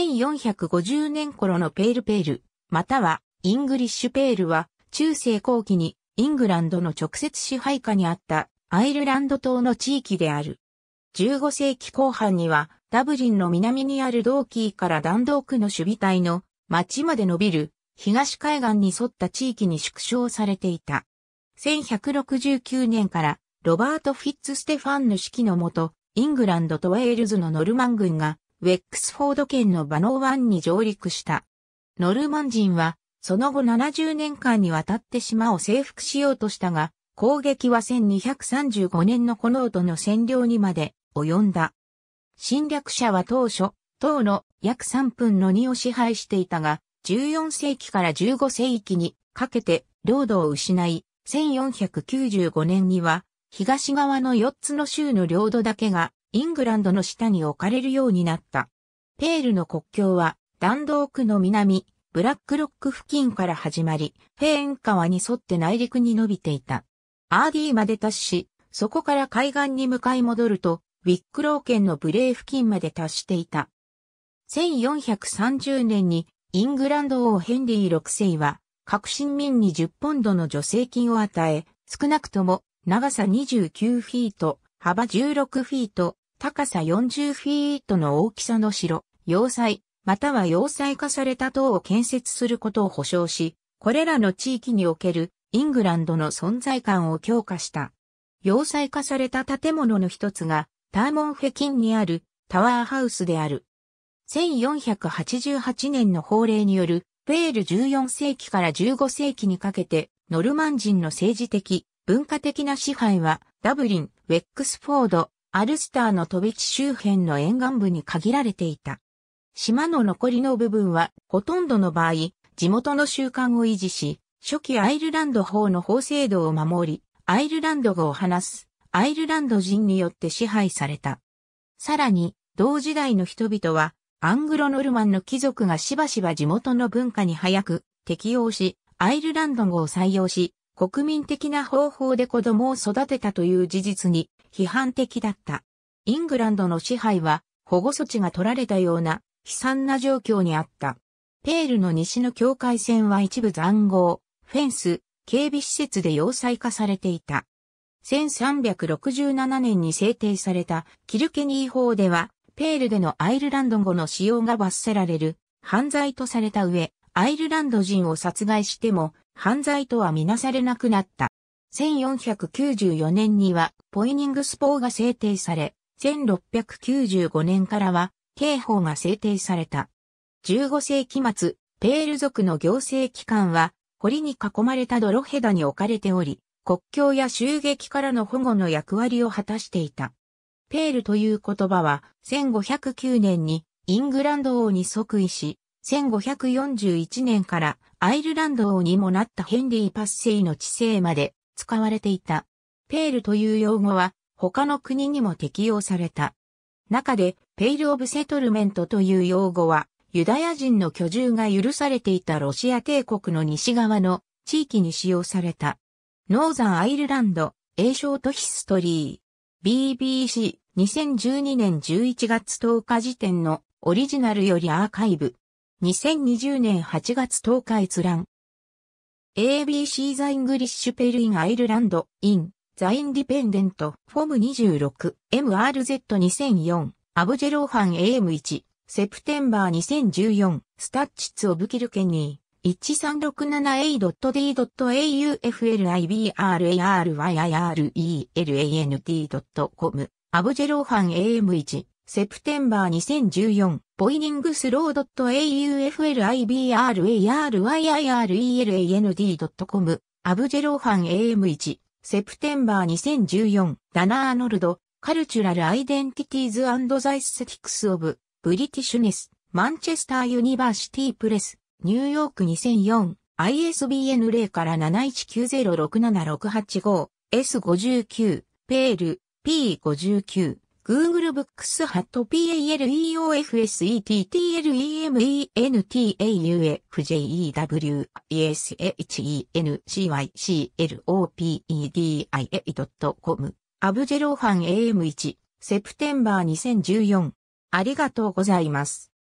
1450年頃のペールペール、またはイングリッシュペールは中世後期にイングランドの直接支配下にあったアイルランド島の地域である。15世紀後半にはダブリンの南にあるドーキーから弾道区の守備隊の町まで伸びる東海岸に沿った地域に縮小されていた。1169年からロバート・フィッツ・ステファンの指揮のもと、イングランドとウェールズのノルマン軍がウェックスフォード県のバノー湾に上陸した。ノルマン人は、その後70年間にわたって島を征服しようとしたが、攻撃は1235年のコノートの占領にまで及んだ。侵略者は当初、党の約3分の2を支配していたが、14世紀から15世紀にかけて領土を失い、1495年には東側の4つの州の領土だけがイングランドの下に置かれるようになった。ペールの国境は、弾道区の南、ブラックロック付近から始まり、フェーン川に沿って内陸に伸びていた。アーディーまで達し、そこから海岸に向かい戻ると、ウィックロー県のブレー付近まで達していた。1430年にイングランド王ヘンリー6世は、革新民に10ポンドの助成金を与え、少なくとも長さ29フィート、幅16フィート、高さ40フィートの大きさの城、要塞、または要塞化された塔を建設することを保証し、これらの地域におけるイングランドの存在感を強化した。要塞化された建物の一つが、ターモンフェキンにあるタワーハウスである。1488年の法令による、フェール14世紀から15世紀にかけて、ノルマン人の政治的、文化的な支配は、ダブリン、ウェックスフォード、アルスターの飛び地周辺の沿岸部に限られていた。島の残りの部分は、ほとんどの場合、地元の習慣を維持し、初期アイルランド法の法制度を守り、アイルランド語を話す、アイルランド人によって支配された。さらに、同時代の人々は、アングロノルマンの貴族がしばしば地元の文化に早く適応し、アイルランド語を採用し、国民的な方法で子供を育てたという事実に批判的だった。イングランドの支配は保護措置が取られたような悲惨な状況にあった。ペールの西の境界線は一部残壕、フェンス、警備施設で要塞化されていた。1367年に制定されたキルケニー法では、ペールでのアイルランド語の使用が罰せられる犯罪とされた上、アイルランド人を殺害しても犯罪とはみなされなくなった。1494年にはポイニングス法が制定され、1695年からは刑法が制定された。15世紀末、ペール族の行政機関は、堀に囲まれた泥ヘダに置かれており、国境や襲撃からの保護の役割を果たしていた。ペールという言葉は、1509年にイングランド王に即位し、1541年からアイルランド王にもなったヘンリー・パッセイの治世まで使われていた。ペールという用語は他の国にも適用された。中で、ペイル・オブ・セトルメントという用語は、ユダヤ人の居住が許されていたロシア帝国の西側の地域に使用された。ノーザン・アイルランド、英称とヒストリー。BBC、2012年11月10日時点のオリジナルよりアーカイブ。2020年8月10日閲覧。ABC ザイングリッシュペルインアイルランドインザインディペンデントフォム 26MRZ2004 アブジェローハン AM1 セプテンバー2014スタッチツオブキルケニー1 3 6 7 a d a u f l i b r a r a r e l a n t c o m アブジェローハン AM1 セプテンバー2014、ポイニングスロー a u f l i b r a r i r l a n d c o m アブジェローハン AM1、セプテンバー2014、ダナ・アーノルド、カルチュラル・アイデンティティーズ・アンド・ザイスティクス・オブ、ブリティッシュネス、マンチェスター・ユニバーシティ・プレス、ニューヨーク2004、ISBN 0から7190676885、S59、ペール、P59、Google Books ハット p a l e o f s e t t l e m e n t a u f j e w u s h e n c y c l o p e d i a c o m アブジェローファン AM1 セプテンバー2014ありがとうございます。